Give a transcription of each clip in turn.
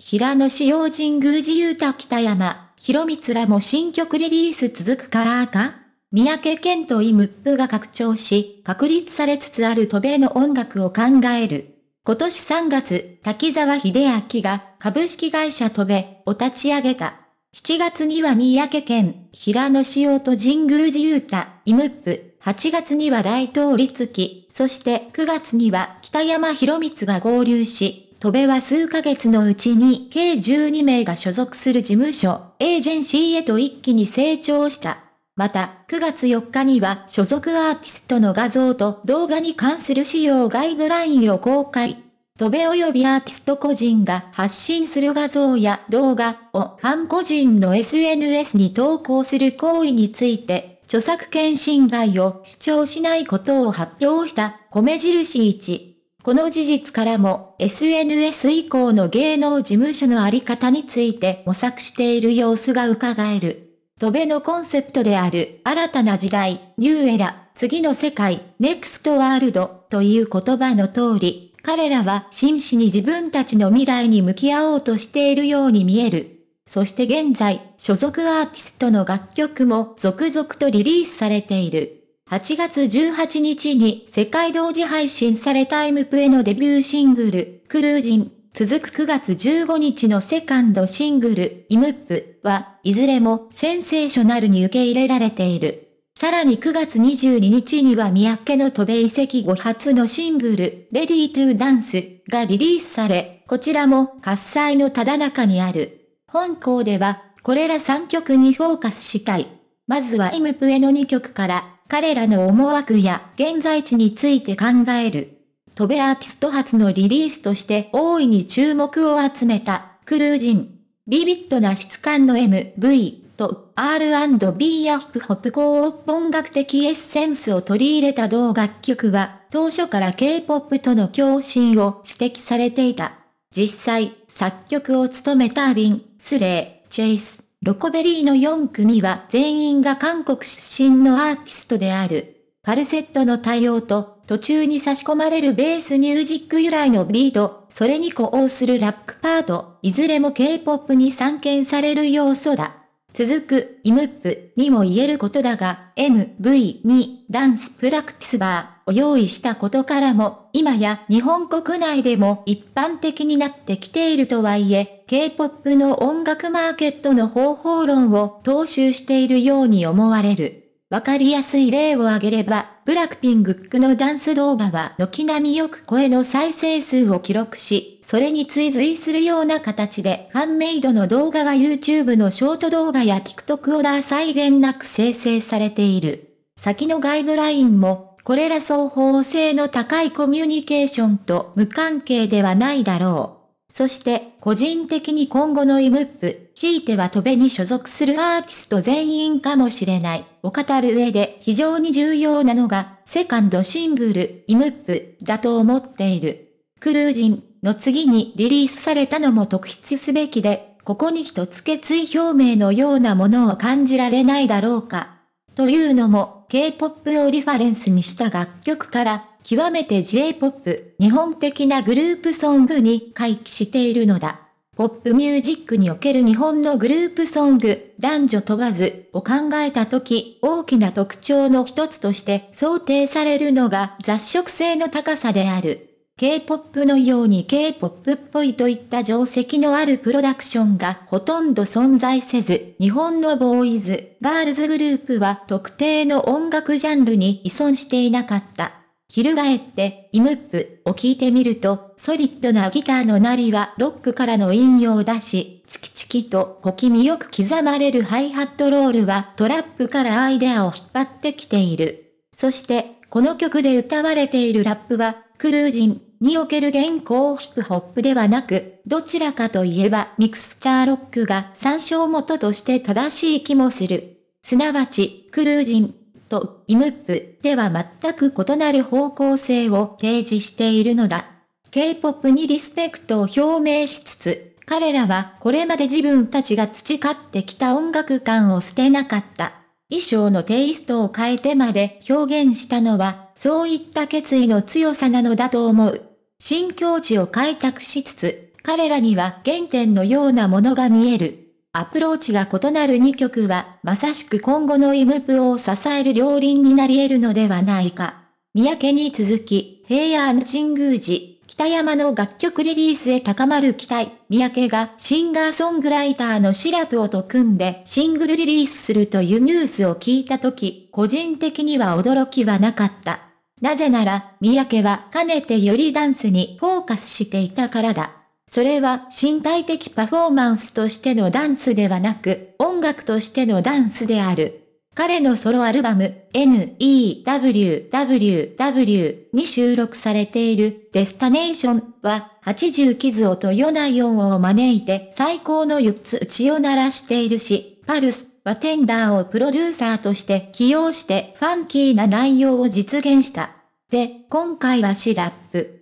平野紫耀神宮寺雄太北山、広光らも新曲リリース続くからか三宅健とイムップが拡張し、確立されつつある渡米の音楽を考える。今年3月、滝沢秀明が株式会社渡米を立ち上げた。7月には三宅健、平野紫耀と神宮寺雄太、イムップ、8月には大東立機、そして9月には北山博光が合流し、戸部は数ヶ月のうちに計12名が所属する事務所、エージェンシーへと一気に成長した。また、9月4日には所属アーティストの画像と動画に関する使用ガイドラインを公開。戸部及びアーティスト個人が発信する画像や動画をファン個人の SNS に投稿する行為について、著作権侵害を主張しないことを発表した米印1。この事実からも SNS 以降の芸能事務所のあり方について模索している様子が伺える。戸べのコンセプトである新たな時代、ニューエラ、次の世界、ネクストワールドという言葉の通り、彼らは真摯に自分たちの未来に向き合おうとしているように見える。そして現在、所属アーティストの楽曲も続々とリリースされている。8月18日に世界同時配信されたムプエのデビューシングル、クルージン、続く9月15日のセカンドシングル、イムップは、いずれもセンセーショナルに受け入れられている。さらに9月22日には三宅の戸部遺跡後初のシングル、レディートゥーダンスがリリースされ、こちらも喝采のただ中にある。本校では、これら3曲にフォーカスしたい。まずはムプエの2曲から、彼らの思惑や現在地について考える。トベアーティスト初のリリースとして大いに注目を集めた、クルージン。ビビッドな質感の MV と R&B やヒップホップ高音楽的エッセンスを取り入れた同楽曲は、当初から K-POP との共振を指摘されていた。実際、作曲を務めたアビン、スレイ、チェイス、ロコベリーの4組は全員が韓国出身のアーティストである。ファルセットの対応と、途中に差し込まれるベースミュージック由来のビート、それに呼応するラックパート、いずれも K-POP に参見される要素だ。続く、イムップにも言えることだが、MV にダンスプラクティスバーを用意したことからも、今や日本国内でも一般的になってきているとはいえ、K-POP の音楽マーケットの方法論を踏襲しているように思われる。わかりやすい例を挙げれば、ブラックピングックのダンス動画は軒並みよく声の再生数を記録し、それに追随するような形で、ハンメイドの動画が YouTube のショート動画や TikTok オーダー再現なく生成されている。先のガイドラインも、これら双方性の高いコミュニケーションと無関係ではないだろう。そして、個人的に今後のイムップ、ひいては飛べに所属するアーティスト全員かもしれない、を語る上で非常に重要なのが、セカンドシングル、イムップ、だと思っている。クルージンの次にリリースされたのも特筆すべきで、ここに一つ決意表明のようなものを感じられないだろうか。というのも、K-POP をリファレンスにした楽曲から、極めて J-POP、日本的なグループソングに回帰しているのだ。ポップミュージックにおける日本のグループソング、男女問わずを考えたとき、大きな特徴の一つとして想定されるのが雑食性の高さである。K-POP のように K-POP っぽいといった定石のあるプロダクションがほとんど存在せず、日本のボーイズ、ガールズグループは特定の音楽ジャンルに依存していなかった。翻って、イムップを聞いてみると、ソリッドなギターのなりはロックからの引用だし、チキチキと小気味よく刻まれるハイハットロールはトラップからアイデアを引っ張ってきている。そして、この曲で歌われているラップは、クルージンにおける原稿ヒップホップではなく、どちらかといえばミクスチャーロックが参照元として正しい気もする。すなわち、クルージンとイムップでは全く異なる方向性を提示しているのだ。K-POP にリスペクトを表明しつつ、彼らはこれまで自分たちが培ってきた音楽観を捨てなかった。衣装のテイストを変えてまで表現したのは、そういった決意の強さなのだと思う。新境地を開拓しつつ、彼らには原点のようなものが見える。アプローチが異なる2曲は、まさしく今後のイムプを支える両輪になり得るのではないか。三宅に続き、平安神宮寺、北山の楽曲リリースへ高まる期待、三宅がシンガーソングライターのシラプオと組んでシングルリリースするというニュースを聞いたとき、個人的には驚きはなかった。なぜなら、三宅はかねてよりダンスにフォーカスしていたからだ。それは身体的パフォーマンスとしてのダンスではなく、音楽としてのダンスである。彼のソロアルバム、NEWWW に収録されている、デスタネーションは、80キズオとヨナヨンを招いて最高の4つ打ちを鳴らしているし、パルスはテンダーをプロデューサーとして起用してファンキーな内容を実現した。で、今回はシラップ。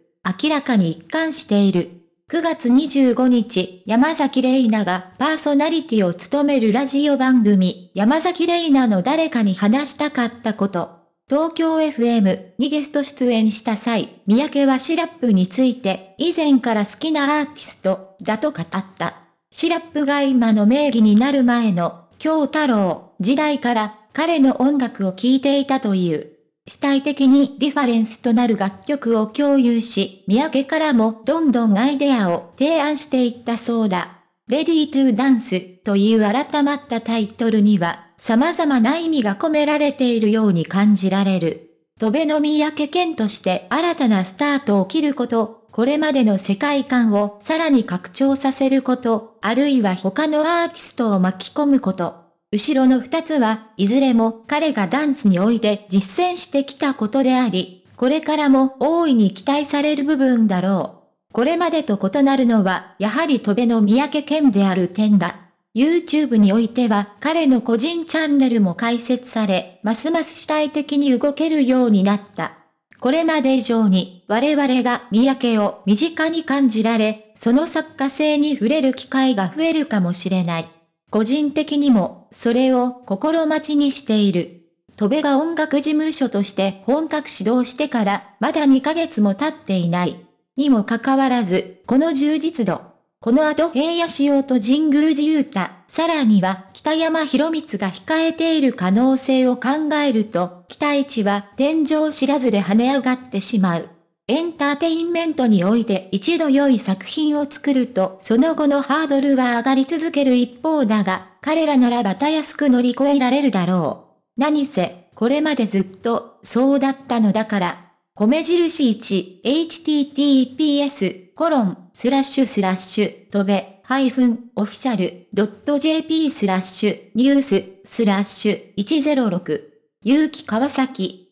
明らかに一貫している。9月25日、山崎玲奈がパーソナリティを務めるラジオ番組、山崎玲奈の誰かに話したかったこと。東京 FM にゲスト出演した際、三宅はシラップについて、以前から好きなアーティストだと語った。シラップが今の名義になる前の、京太郎時代から彼の音楽を聴いていたという。主体的にリファレンスとなる楽曲を共有し、三宅からもどんどんアイデアを提案していったそうだ。レディートゥーダンスという改まったタイトルには、様々な意味が込められているように感じられる。戸辺の三宅健として新たなスタートを切ること、これまでの世界観をさらに拡張させること、あるいは他のアーティストを巻き込むこと。後ろの二つはいずれも彼がダンスにおいて実践してきたことであり、これからも大いに期待される部分だろう。これまでと異なるのは、やはり戸辺の三宅健である点だ。YouTube においては彼の個人チャンネルも開設され、ますます主体的に動けるようになった。これまで以上に我々が三宅を身近に感じられ、その作家性に触れる機会が増えるかもしれない。個人的にも、それを心待ちにしている。戸部が音楽事務所として本格始動してから、まだ2ヶ月も経っていない。にもかかわらず、この充実度。この後平野仕様と神宮寺雄太、さらには北山博光が控えている可能性を考えると、期待値は天井知らずで跳ね上がってしまう。エンターテインメントにおいて一度良い作品を作ると、その後のハードルは上がり続ける一方だが、彼らならばたやすく乗り越えられるだろう。何せ、これまでずっと、そうだったのだから。米印1、https、コロン、スラッシュスラッシュ、飛べ、ハイフン、オフィシャル、ドット JP スラッシュ、ニュース、スラッシュ、106。結城川崎